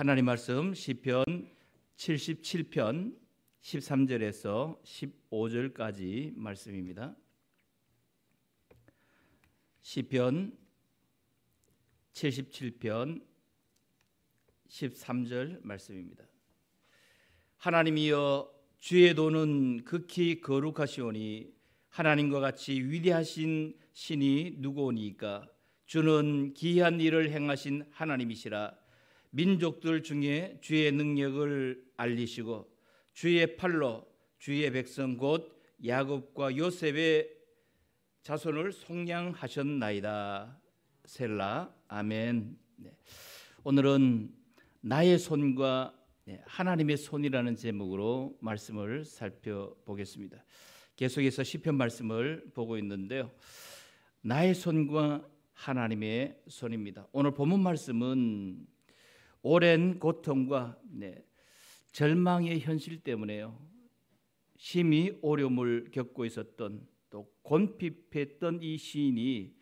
하나님 말씀 시편 77편 13절에서 15절까지 말씀입니다. 시편 77편 13절 말씀입니다. 하나님이여 주의 도는 극히 거룩하시오니 하나님과 같이 위대하신 신이 누구오니까 주는 기이한 일을 행하신 하나님이시라 민족들 중에 주의 능력을 알리시고 주의 팔로 주의 백성 곧 야곱과 요셉의 자손을 속량하셨나이다. 셀라 아멘. 네. 오늘은 나의 손과 네, 하나님의 손이라는 제목으로 말씀을 살펴보겠습니다. 계속해서 시편 말씀을 보고 있는데요. 나의 손과 하나님의 손입니다. 오늘 본문 말씀은 오랜 고통과 네, 절망의 현실 때문에요. 심히 어려움을 겪고 있었던 또 곤핍했던 이 시인이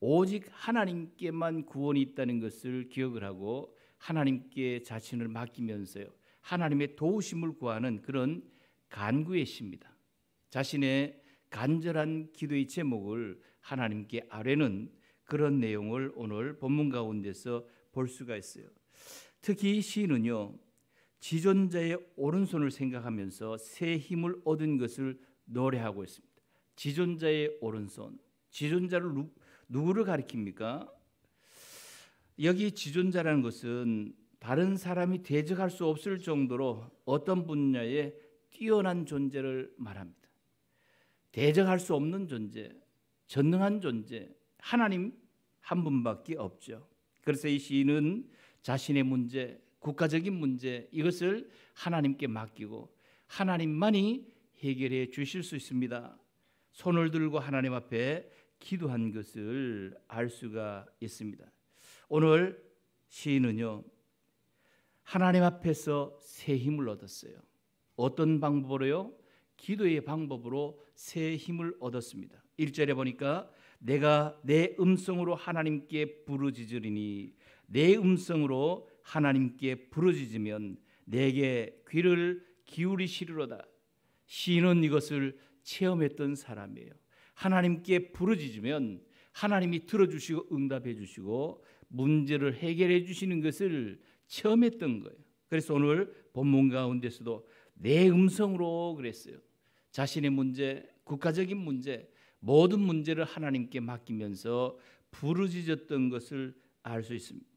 오직 하나님께만 구원이 있다는 것을 기억을 하고 하나님께 자신을 맡기면서요. 하나님의 도우심을 구하는 그런 간구의 시입니다. 자신의 간절한 기도의 제목을 하나님께 아뢰는 그런 내용을 오늘 본문 가운데서 볼 수가 있어요. 특히 시인은요 지존자의 오른손을 생각하면서 새 힘을 얻은 것을 노래하고 있습니다. 지존자의 오른손, 지존자를 누, 누구를 가리킵니까? 여기 지존자라는 것은 다른 사람이 대적할 수 없을 정도로 어떤 분야에 뛰어난 존재를 말합니다. 대적할 수 없는 존재, 전능한 존재, 하나님 한 분밖에 없죠. 그래서 이 시인은 자신의 문제, 국가적인 문제 이것을 하나님께 맡기고 하나님만이 해결해 주실 수 있습니다. 손을 들고 하나님 앞에 기도한 것을 알 수가 있습니다. 오늘 시인은요. 하나님 앞에서 새 힘을 얻었어요. 어떤 방법으로요? 기도의 방법으로 새 힘을 얻었습니다. 1절에 보니까 내가 내 음성으로 하나님께 부르짖으리니 내 음성으로 하나님께 부르짖으면 내게 귀를 기울이시리로다. 시인은 이것을 체험했던 사람이에요. 하나님께 부르짖으면 하나님이 들어주시고 응답해 주시고 문제를 해결해 주시는 것을 체험했던 거예요. 그래서 오늘 본문 가운데서도 내 음성으로 그랬어요. 자신의 문제, 국가적인 문제, 모든 문제를 하나님께 맡기면서 부르짖었던 것을 알 수 있습니다.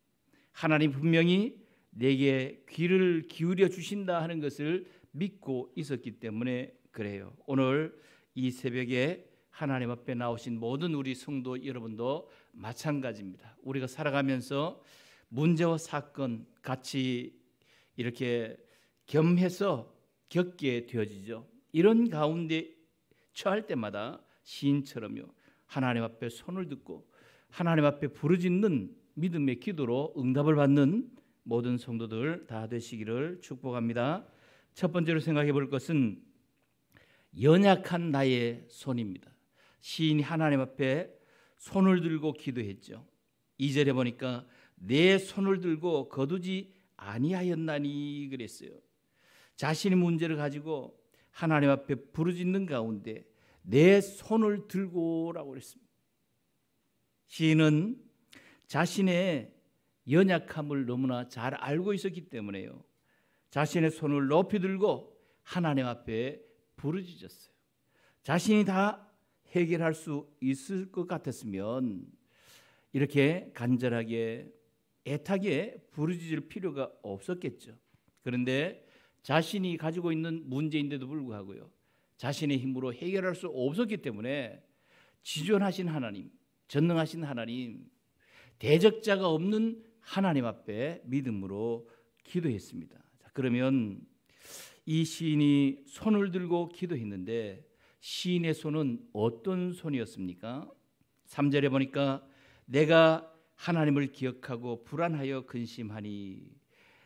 하나님 분명히 내게 귀를 기울여 주신다 하는 것을 믿고 있었기 때문에 그래요. 오늘 이 새벽에 하나님 앞에 나오신 모든 우리 성도 여러분도 마찬가지입니다. 우리가 살아가면서 문제와 사건 같이 이렇게 겸해서 겪게 되어지죠. 이런 가운데 처할 때마다 시인처럼요. 하나님 앞에 손을 듣고 하나님 앞에 부르짖는 믿음의 기도로 응답을 받는 모든 성도들 다 되시기를 축복합니다. 첫 번째로 생각해 볼 것은 연약한 나의 손입니다. 시인이 하나님 앞에 손을 들고 기도했죠. 2절에 보니까 내 손을 들고 거두지 아니하였나니 그랬어요. 자신의 문제를 가지고 하나님 앞에 부르짖는 가운데 내 손을 들고라고 그랬습니다. 시인은 자신의 연약함을 너무나 잘 알고 있었기 때문에요. 자신의 손을 높이 들고 하나님 앞에 부르짖었어요. 자신이 다 해결할 수 있을 것 같았으면 이렇게 간절하게 애타게 부르짖을 필요가 없었겠죠. 그런데 자신이 가지고 있는 문제인데도 불구하고요. 자신의 힘으로 해결할 수 없었기 때문에 지존하신 하나님, 전능하신 하나님, 대적자가 없는 하나님 앞에 믿음으로 기도했습니다. 자, 그러면 이 시인이 손을 들고 기도했는데 시인의 손은 어떤 손이었습니까? 3절에 보니까 내가 하나님을 기억하고 불안하여 근심하니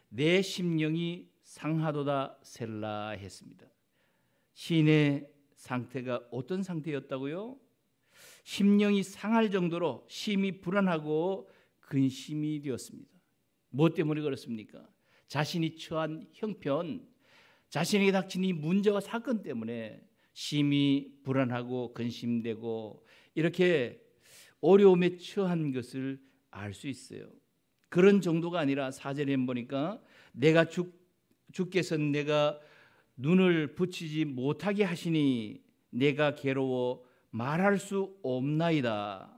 내 심령이 상하도다 셀라 했습니다. 시인의 상태가 어떤 상태였다고요? 심령이 상할 정도로 심히 불안하고 근심이 되었습니다. 무엇 뭐 때문에 그렇습니까? 자신이 처한 형편, 자신에게 닥친 이 문제와 사건 때문에 심히 불안하고 근심되고 이렇게 어려움에 처한 것을 알 수 있어요. 그런 정도가 아니라 사절에 보니까 내가 죽, 주께서 내가 눈을 붙이지 못하게 하시니 내가 괴로워 말할 수 없나이다.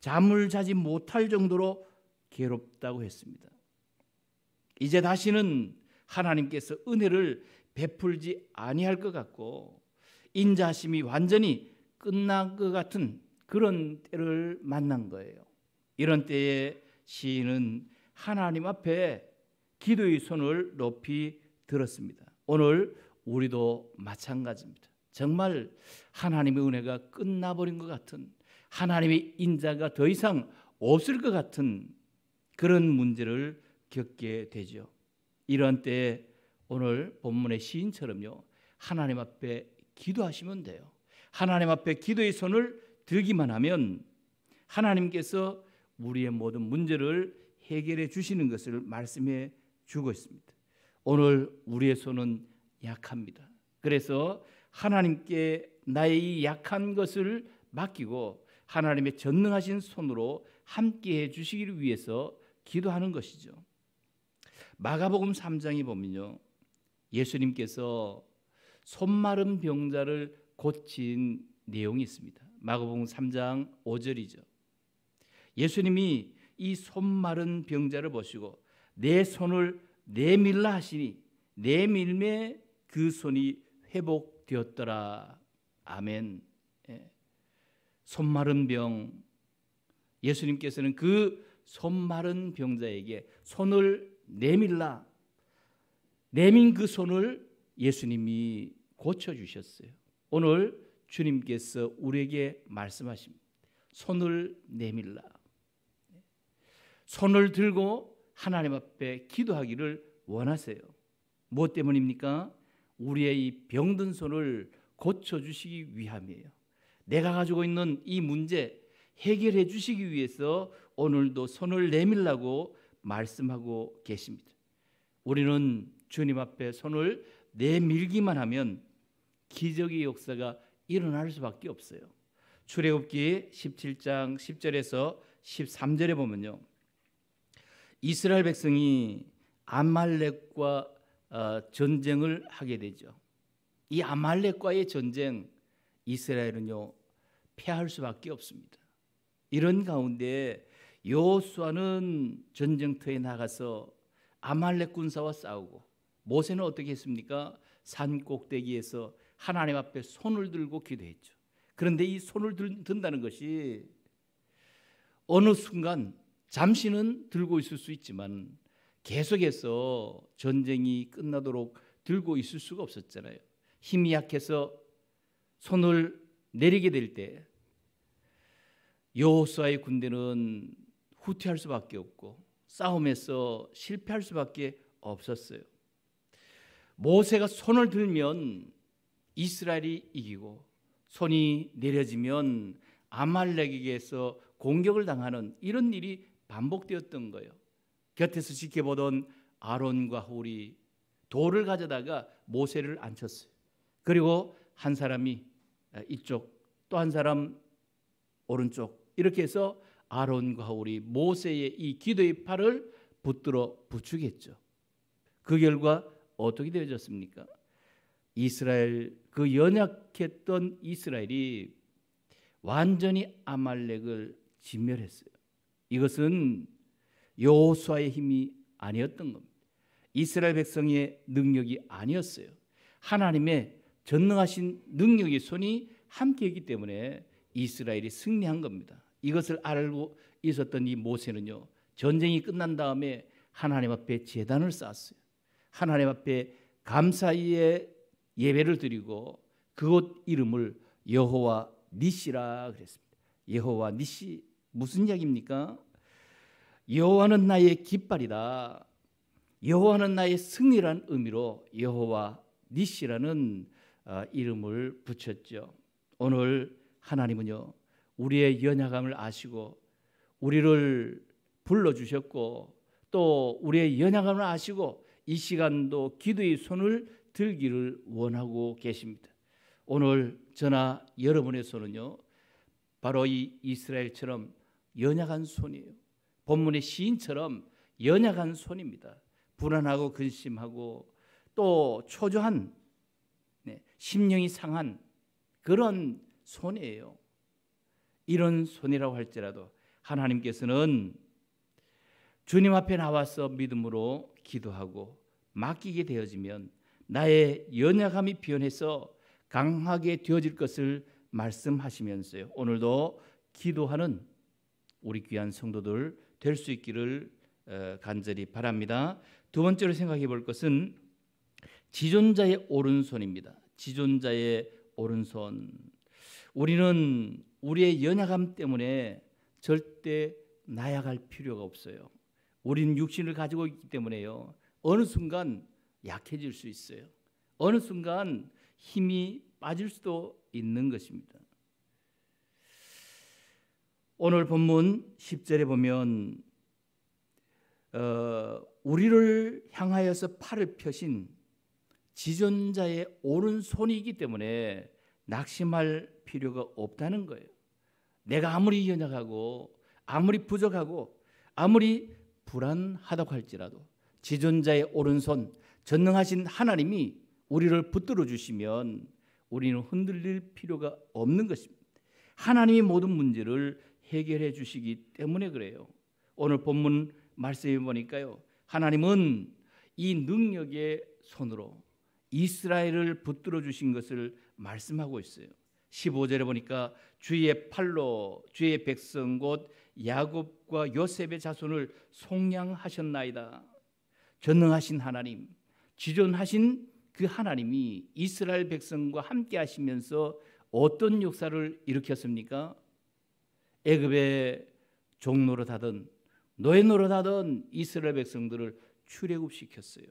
잠을 자지 못할 정도로 괴롭다고 했습니다. 이제 다시는 하나님께서 은혜를 베풀지 아니할 것 같고 인자심이 완전히 끝난 것 같은 그런 때를 만난 거예요. 이런 때에 시인은 하나님 앞에 기도의 손을 높이 들었습니다. 오늘 우리도 마찬가지입니다. 정말 하나님의 은혜가 끝나버린 것 같은 하나님의 인자가 더 이상 없을 것 같은 그런 문제를 겪게 되죠. 이런 때 오늘 본문의 시인처럼요. 하나님 앞에 기도하시면 돼요. 하나님 앞에 기도의 손을 들기만 하면 하나님께서 우리의 모든 문제를 해결해 주시는 것을 말씀해 주고 있습니다. 오늘 우리의 손은 약합니다. 그래서 하나님께 나의 약한 것을 맡기고 하나님의 전능하신 손으로 함께 해 주시기를 위해서 기도하는 것이죠. 마가복음 3장에 보면요. 예수님께서 손마른 병자를 고친 내용이 있습니다. 마가복음 3장 5절이죠. 예수님이 이 손마른 병자를 보시고 내 손을 내밀라 하시니 내밀매 그 손이 회복 되었더라. 아멘. 예. 손마른 병 예수님께서는 그 손마른 병자에게 손을 내밀라 내민 그 손을 예수님이 고쳐 주셨어요. 오늘 주님께서 우리에게 말씀하십니다. 손을 내밀라. 손을 들고 하나님 앞에 기도하기를 원하세요. 무엇 때문입니까? 우리의 이 병든 손을 고쳐 주시기 위함이에요. 내가 가지고 있는 이 문제 해결해 주시기 위해서 오늘도 손을 내밀라고 말씀하고 계십니다. 우리는 주님 앞에 손을 내밀기만 하면 기적의 역사가 일어날 수밖에 없어요. 출애굽기 17장 10절에서 13절에 보면요. 이스라엘 백성이 아말렉과 어, 전쟁을 하게 되죠. 이 아말렉과의 전쟁 이스라엘은요 패할 수밖에 없습니다. 이런 가운데 여호수아는 전쟁터에 나가서 아말렉 군사와 싸우고 모세는 어떻게 했습니까? 산 꼭대기에서 하나님 앞에 손을 들고 기도했죠. 그런데 이 손을 든다는 것이 어느 순간 잠시는 들고 있을 수 있지만 계속해서 전쟁이 끝나도록 들고 있을 수가 없었잖아요. 힘이 약해서 손을 내리게 될때 여호수아의 군대는 후퇴할 수밖에 없고 싸움에서 실패할 수밖에 없었어요. 모세가 손을 들면 이스라엘이 이기고 손이 내려지면 아말렉에게서 공격을 당하는 이런 일이 반복되었던 거예요. 곁에서 지켜보던 아론과 홀이 돌을 가져다가 모세를 앉혔어요. 그리고 한 사람이 이쪽 또 한 사람 오른쪽 이렇게 해서 아론과 홀이 모세의 이 기도의 팔을 붙들어 부추겠죠. 그 결과 어떻게 되어졌습니까? 이스라엘 그 연약했던 이스라엘이 완전히 아말렉을 진멸했어요. 이것은 여호수아의 힘이 아니었던 겁니다. 이스라엘 백성의 능력이 아니었어요. 하나님의 전능하신 능력의 손이 함께했기 때문에 이스라엘이 승리한 겁니다. 이것을 알고 있었던 이 모세는요. 전쟁이 끝난 다음에 하나님 앞에 제단을 쌓았어요. 하나님 앞에 감사의 예배를 드리고 그곳 이름을 여호와 니시라 그랬습니다. 여호와 니시 무슨 이야기입니까? 여호와는 나의 깃발이다. 여호와는 나의 승리란 의미로 여호와 니시라는 어, 이름을 붙였죠. 오늘 하나님은요 우리의 연약함을 아시고 우리를 불러 주셨고 또 우리의 연약함을 아시고 이 시간도 기도의 손을 들기를 원하고 계십니다. 오늘 저나 여러분의 손은요 바로 이 이스라엘처럼 연약한 손이에요. 본문의 시인처럼 연약한 손입니다. 불안하고 근심하고 또 초조한 네, 심령이 상한 그런 손이에요. 이런 손이라고 할지라도 하나님께서는 주님 앞에 나와서 믿음으로 기도하고 맡기게 되어지면 나의 연약함이 변해서 강하게 되어질 것을 말씀하시면서요. 오늘도 기도하는 우리 귀한 성도들 될수 있기를 어, 간절히 바랍니다. 두 번째로 생각해 볼 것은 지존자의 오른손입니다. 지존자의 오른손. 우리는 우리의 연약함 때문에 절대 나약할 필요가 없어요. 우리는 육신을 가지고 있기 때문에요. 어느 순간 약해질 수 있어요. 어느 순간 힘이 빠질 수도 있는 것입니다. 오늘 본문 10절에 보면 어, 우리를 향하여서 팔을 펴신 지존자의 오른손이기 때문에 낙심할 필요가 없다는 거예요. 내가 아무리 연약하고 아무리 부족하고 아무리 불안하다고 할지라도 지존자의 오른손 전능하신 하나님이 우리를 붙들어 주시면 우리는 흔들릴 필요가 없는 것입니다. 하나님이 모든 문제를 해결해 주시기 때문에 그래요. 오늘 본문 말씀해 보니까요. 하나님은 이 능력의 손으로 이스라엘을 붙들어 주신 것을 말씀하고 있어요. 15절에 보니까 주의 팔로 주의 백성 곧 야곱과 요셉의 자손을 속량하셨나이다. 전능하신 하나님, 지존하신 그 하나님이 이스라엘 백성과 함께 하시면서 어떤 역사를 일으켰습니까? 애굽의 종로로 하던 노예 노릇하던 이스라엘 백성들을 출애굽시켰어요.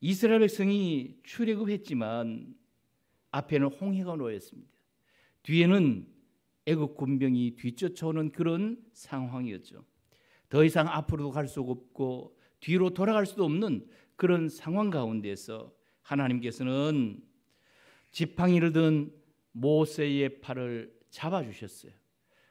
이스라엘 백성이 출애굽했지만 앞에는 홍해가 놓였습니다. 뒤에는 애굽 군병이 뒤쫓아오는 그런 상황이었죠. 더 이상 앞으로도 갈 수 없고 뒤로 돌아갈 수도 없는 그런 상황 가운데서 하나님께서는 지팡이를 든 모세의 팔을 잡아주셨어요.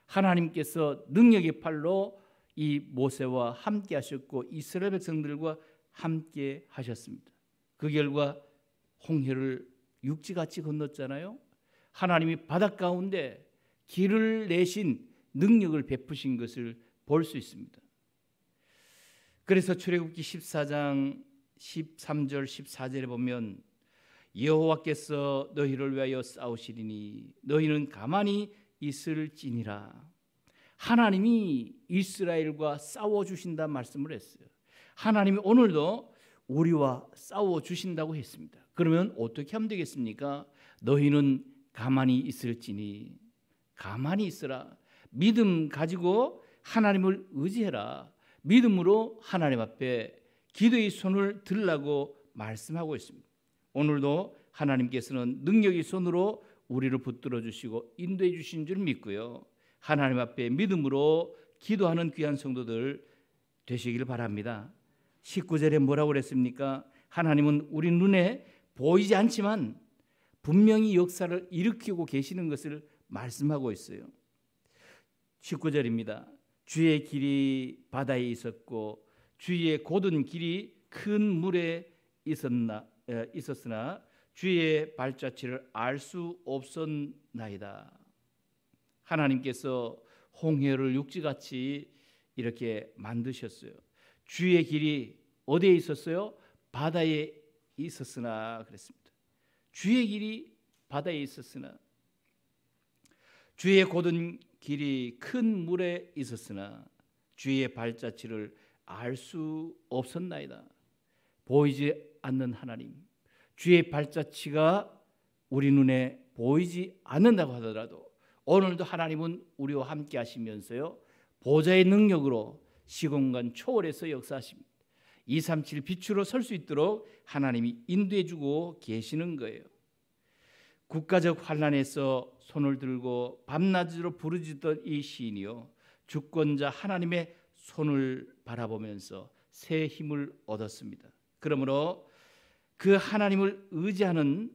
하나님께서 능력의 팔로 이 모세와 함께 하셨고 이스라엘 백성들과 함께 하셨습니다. 그 결과 홍해를 육지같이 건넜잖아요. 하나님이 바닷 가운데 길을 내신 능력을 베푸신 것을 볼 수 있습니다. 그래서 출애굽기 14장 13절 14절에 보면 여호와께서 너희를 위하여 싸우시리니 너희는 가만히 있을지니라. 하나님이 이스라엘과 싸워 주신다 말씀을 했어요. 하나님이 오늘도 우리와 싸워 주신다고 했습니다. 그러면 어떻게 하면 되겠습니까? 너희는 가만히 있을지니 가만히 있으라. 믿음 가지고 하나님을 의지해라. 믿음으로 하나님 앞에 기도의 손을 들라고 말씀하고 있습니다. 오늘도 하나님께서는 능력의 손으로 우리를 붙들어 주시고 인도해 주신 줄 믿고요. 하나님 앞에 믿음으로 기도하는 귀한 성도들 되시기를 바랍니다. 19절에 뭐라고 그랬습니까? 하나님은 우리 눈에 보이지 않지만 분명히 역사를 일으키고 계시는 것을 말씀하고 있어요. 19절입니다. 주의 길이 바다에 있었고 주의 곧은 길이 큰 물에 있었나 있었으나 주의 발자취를 알 수 없었나이다. 하나님께서 홍해를 육지같이 이렇게 만드셨어요. 주의 길이 어디에 있었어요? 바다에 있었으나 그랬습니다. 주의 길이 바다에 있었으나 주의 고든 길이 큰 물에 있었으나 주의 발자취를 알 수 없었나이다. 보이지 않는 하나님, 주의 발자취가 우리 눈에 보이지 않는다고 하더라도 오늘도 하나님은 우리와 함께 하시면서요. 보좌의 능력으로 시공간 초월해서 역사하십니다. 237 빛으로 설 수 있도록 하나님이 인도해 주고 계시는 거예요. 국가적 환란에서 손을 들고 밤낮으로 부르짖던 이 시인이요. 주권자 하나님의 손을 바라보면서 새 힘을 얻었습니다. 그러므로 그 하나님을 의지하는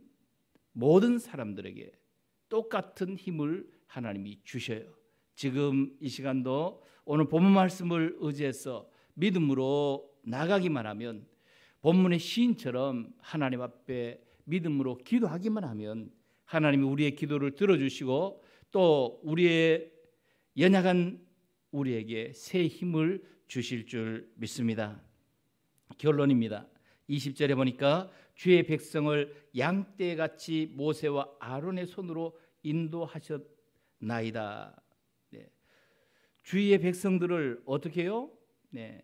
모든 사람들에게 똑같은 힘을 하나님이 주셔요. 지금 이 시간도 오늘 본문 말씀을 의지해서 믿음으로 나가기만 하면 본문의 시인처럼 하나님 앞에 믿음으로 기도하기만 하면 하나님이 우리의 기도를 들어주시고 또 우리의 연약한 우리에게 새 힘을 주실 줄 믿습니다. 결론입니다. 20절에 보니까 주의 백성을 양떼같이 모세와 아론의 손으로 인도하셨나이다. 네. 주의 백성들을 어떻게 해요 네.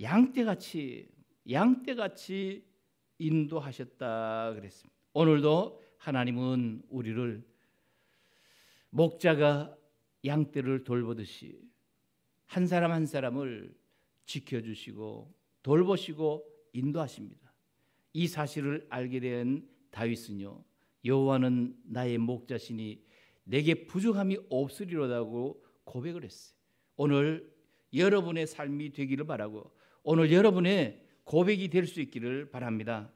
양떼같이 양떼같이 인도하셨다 그랬습니다. 오늘도 하나님은 우리를 목자가 양떼를 돌보듯이 한 사람 한 사람을 지켜주시고 돌보시고 인도하십니다. 이 사실을 알게 된 다윗은요. 여호와는 나의 목자시니 내게 부족함이 없으리로다고 고백을 했어요. 오늘 여러분의 삶이 되기를 바라고 오늘 여러분의 고백이 될 수 있기를 바랍니다.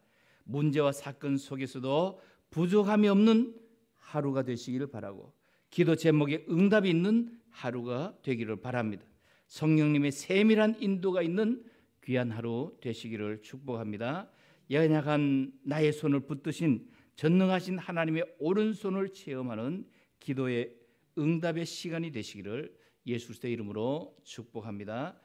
문제와 사건 속에서도 부족함이 없는 하루가 되시기를 바라고 기도 제목에 응답이 있는 하루가 되기를 바랍니다. 성령님의 세밀한 인도가 있는 귀한 하루 되시기를 축복합니다. 연약한 나의 손을 붙드신 전능하신 하나님의 오른손을 체험하는 기도의 응답의 시간이 되시기를 예수 의 이름으로 축복합니다.